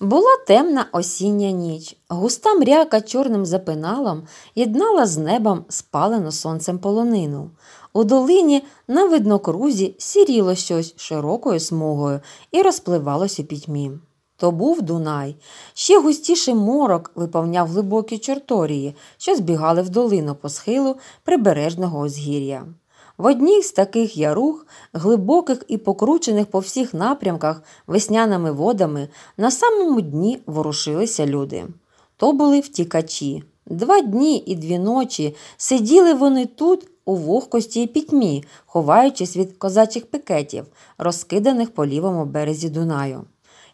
Була темна осіння ніч, густа мряка чорним запиналом єднала з небом спалену сонцем полонину. У долині на виднокрузі сіріло щось широкою смугою і розпливалось у пітьмі. То був Дунай. Ще густіший морок виповняв глибокі чорторії, що збігали в долину по схилу прибережного озгір'я. В одній з таких яруг, глибоких і покручених по всіх напрямках весняними водами, на самому дні ворушилися люди. То були втікачі. Два дні і дві ночі сиділи вони тут у вогкості і пітьмі, ховаючись від козачих пикетів, розкиданих по лівому березі Дунаю.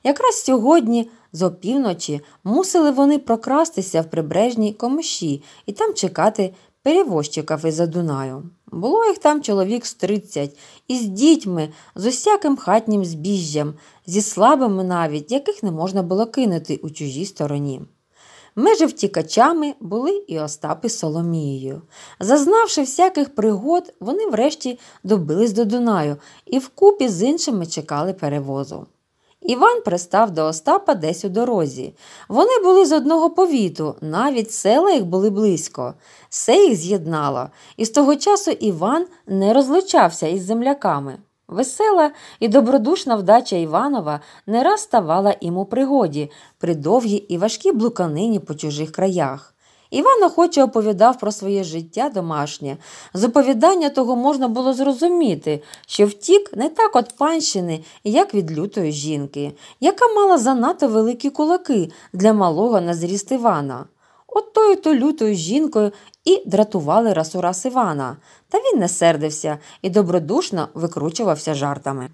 Якраз сьогодні, з опівночі, мусили вони прокрастися в прибережній комиші і там чекати перевозчиків із-за Дунаю. Було їх там чоловік з тридцять, із дітьми, з усяким хатнім збіжжям, зі слабими навіть, яких не можна було кинути у чужій стороні. Межі втікачами були і Остапи з Соломією. Зазнавши всяких пригод, вони врешті добились до Дунаю і вкупі з іншими чекали перевозу. Іван пристав до Остапа десь у дорозі. Вони були з одного повіту, навіть села їх були близько. Все їх з'єднало, і з того часу Іван не розлучався із земляками. Весела і добродушна вдача Іванова не раз ставала йому у пригоді при довгій і важкій блуканині по чужих краях. Іван охоче оповідав про своє життя домашнє. З оповідання того можна було зрозуміти, що втік не так от панщини, як від лютої жінки, яка мала занадто великі кулаки для малого на зріст Івана. От тою то лютою жінкою і дратували раз у раз Івана, та він не сердився і добродушно викручувався жартами.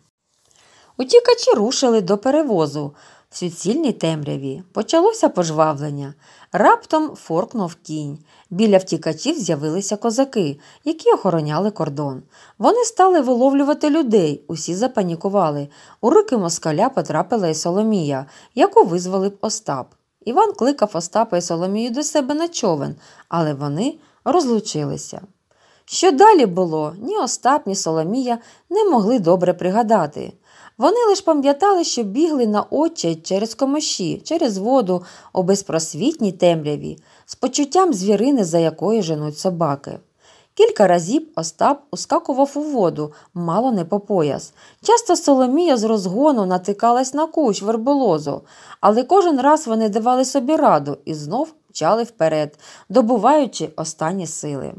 Утікачі рушили до перевозу. В суцільній темряві почалося пожвавлення. Раптом форкнув кінь. Біля втікачів з'явилися козаки, які охороняли кордон. Вони стали виловлювати людей, усі запанікували. У руки москаля потрапила і Соломія, яку визвали б Остап. Іван кликав Остапа і Соломію до себе на човен, але вони розлучилися. Що далі було, ні Остап, ні Соломія не могли добре пригадати. Вони лише пам'ятали, що бігли на очі через комоші, через воду у безпросвітній темряві, з почуттям звірини, за якою женуть собаки. Кілька разів Остап ускакував у воду, мало не по пояс. Часто Соломія з розгону натикалась на кущ верболозу, але кожен раз вони давали собі раду і знов мчали вперед, добуваючи останні сили.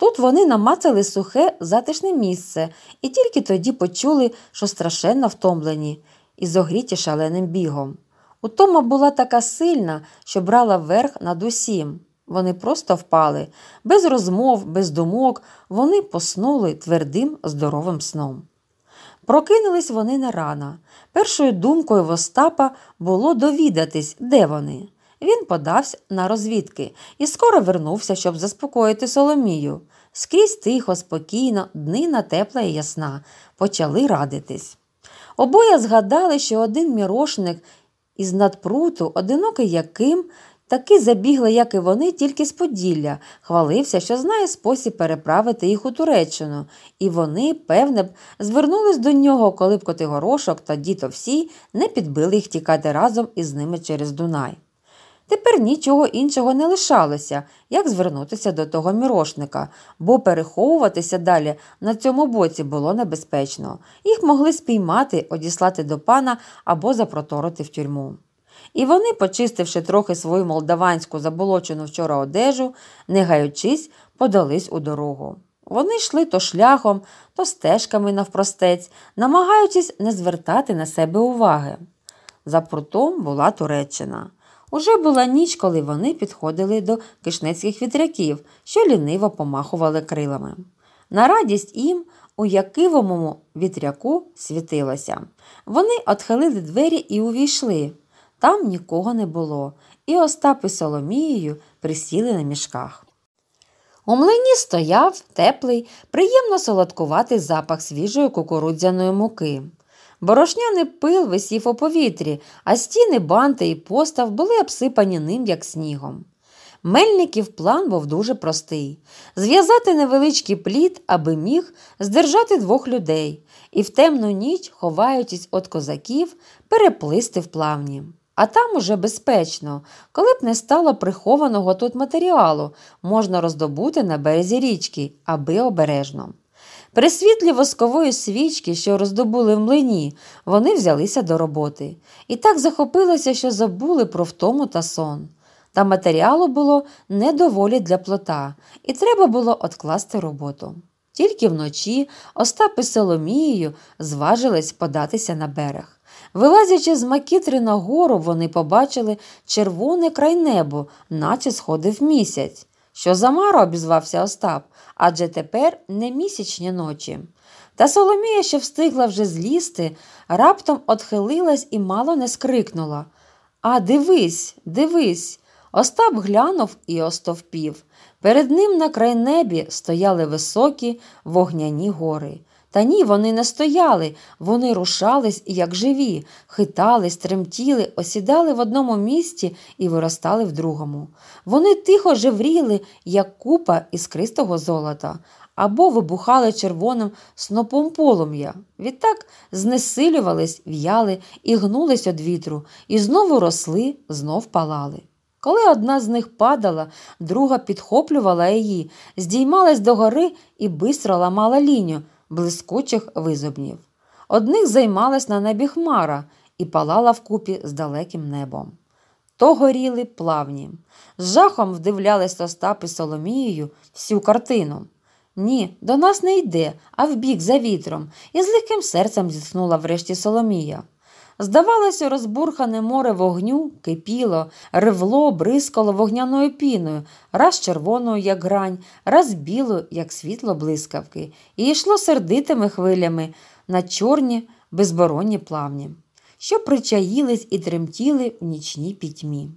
Тут вони намацали сухе, затишне місце і тільки тоді почули, що страшенно втомлені, і зогріті шаленим бігом. Утома була така сильна, що брала верх над усім. Вони просто впали, без розмов, без думок, вони поснули твердим, здоровим сном. Прокинулись вони не рано. Першою думкою Востапа було довідатись, де вони він подався на розвідки і скоро вернувся, щоб заспокоїти Соломію. Скрізь тихо, спокійно, днина тепла і ясна, почали радитись. Обоє згадали, що один мірошник із надпруту, одинокий яким, таки забігли, як і вони, тільки з Поділля, хвалився, що знає спосіб переправити їх у Туреччину, і вони, певне, б, звернулись до нього, коли б Котигорошок та діто всі не підбили їх тікати разом із ними через Дунай. Тепер нічого іншого не лишалося, як звернутися до того мірошника, бо переховуватися далі на цьому боці було небезпечно. Їх могли спіймати, одіслати до пана або запроторити в тюрму. І вони, почистивши трохи свою молдаванську заболочену вчора одежу, не гаючись, подались у дорогу. Вони йшли то шляхом, то стежками навпростець, намагаючись не звертати на себе уваги. За прутом була Туреччина. Уже була ніч, коли вони підходили до кишнецьких вітряків, що ліниво помахували крилами. На радість їм у якивому вітряку світилося. Вони отхилили двері і увійшли. Там нікого не було, і Остап із Соломією присіли на мішках. У млині стояв теплий, приємно солодкуватий запах свіжої кукурудзяної муки. Борошняний пил висів у повітрі, а стіни, банти і постав були обсипані ним, як снігом. Мельників план був дуже простий зв'язати невеличкий плід, аби міг здержати двох людей і в темну ніч, ховаючись від козаків, переплисти в плавні. А там уже безпечно, коли б не стало прихованого тут матеріалу, можна роздобути на березі річки, аби обережно. При світлі воскової свічки, що роздобули в млині, вони взялися до роботи і так захопилися, що забули про втому та сон. Та матеріалу було не доволі для плота, і треба було откласти роботу. Тільки вночі Остап із Соломією зважились податися на берег. Вилазячи з макітри на гору, вони побачили червоне край небо, наче сходив місяць. Що замаро, обізвався Остап, адже тепер не місячні ночі. Та Соломія, що встигла вже злізти, раптом отхилилась і мало не скрикнула. А дивись, дивись. Остап глянув і остовпів. Перед ним на край небі стояли високі вогняні гори. Та ні, вони не стояли, вони рушались, як живі, хитались, тремтіли, осідали в одному місці і виростали в другому. Вони тихо жевріли, як купа іскристого золота, або вибухали червоним снопом полум'я. Відтак знесилювались, в'яли і гнулись від вітру, і знову росли, знов палали. Коли одна з них падала, друга підхоплювала її, здіймалась догори і бистро ламала лінію блискучих визубнів. Одних займалась на небі хмара і палала вкупі з далеким небом. То горіли плавні. З жахом вдивлялись Остап із Соломією всю картину. Ні, до нас не йде, а вбік за вітром, і з легким серцем зітхнула врешті Соломія. Здавалося, розбурхане море вогню кипіло, ревло, бризкало вогняною піною, раз червоною, як грань, раз білою, як світло блискавки, і йшло сердитими хвилями на чорні безборонні плавні, що причаїлись і тремтіли в нічній пітьмі.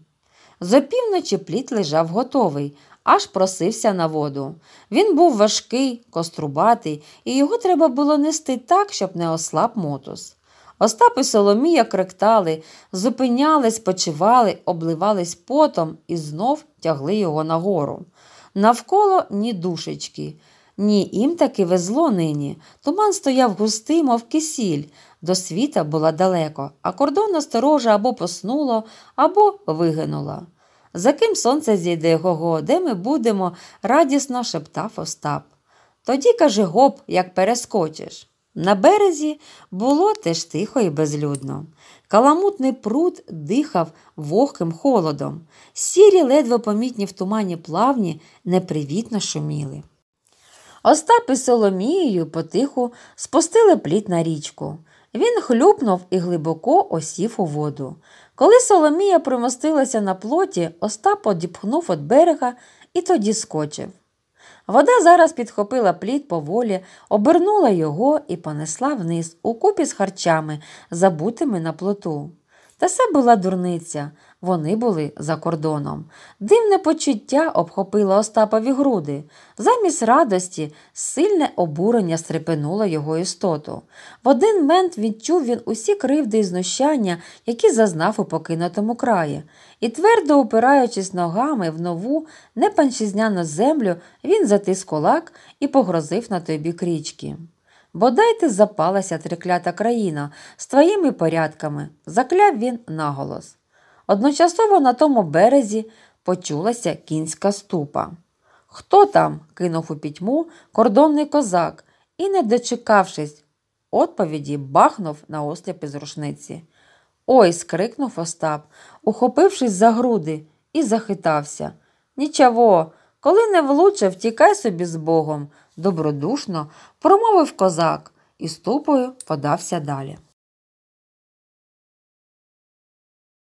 З опівночі пліт лежав готовий, аж просився на воду. Він був важкий, кострубатий, і його треба було нести так, щоб не ослаб мотус. Остап і Соломія кректали, зупинялись, почивали, обливались потом і знов тягли його нагору. Навколо ні душечки. Ні, їм таки везло нині. Туман стояв густий, мов кисіль. До світа була далеко, а кордонна сторожа або поснуло, або вигинула. За ким сонце зійде Гого, де ми будемо? радісно шептав Остап. Тоді, каже, гоп, як перескочиш. На березі було теж тихо і безлюдно. Каламутний пруд дихав вогким холодом, сірі, ледве помітні в тумані плавні, непривітно шуміли. Остап із Соломією потиху спустили пліт на річку. Він хлюпнув і глибоко осів у воду. Коли Соломія примостилася на плоті, Остап одіпхнув від берега і тоді скочив. Вода зараз підхопила плід поволі, обернула його і понесла вниз, укупі з харчами, забутими на плоту. Та це була дурниця. Вони були за кордоном. Дивне почуття обхопило Остапові груди. Замість радості сильне обурення стрепенуло його істоту. В один мент відчув він усі кривди і знущання, які зазнав у покинутому краї, і, твердо упираючись ногами в нову, непанчизняну землю, він затис кулак і погрозив на той бік річки. Бодай ти запалася триклята країна з твоїми порядками, закляв він наголос. Одночасово на тому березі почулася кінська ступа. Хто там? кинув у пітьму кордонний козак і, не дочекавшись відповіді, бахнув на осліп із рушниці. Ой, скрикнув Остап, ухопившись за груди, і захитався. Нічого, коли не влучив, втікай собі з Богом добродушно промовив козак і ступою подався далі.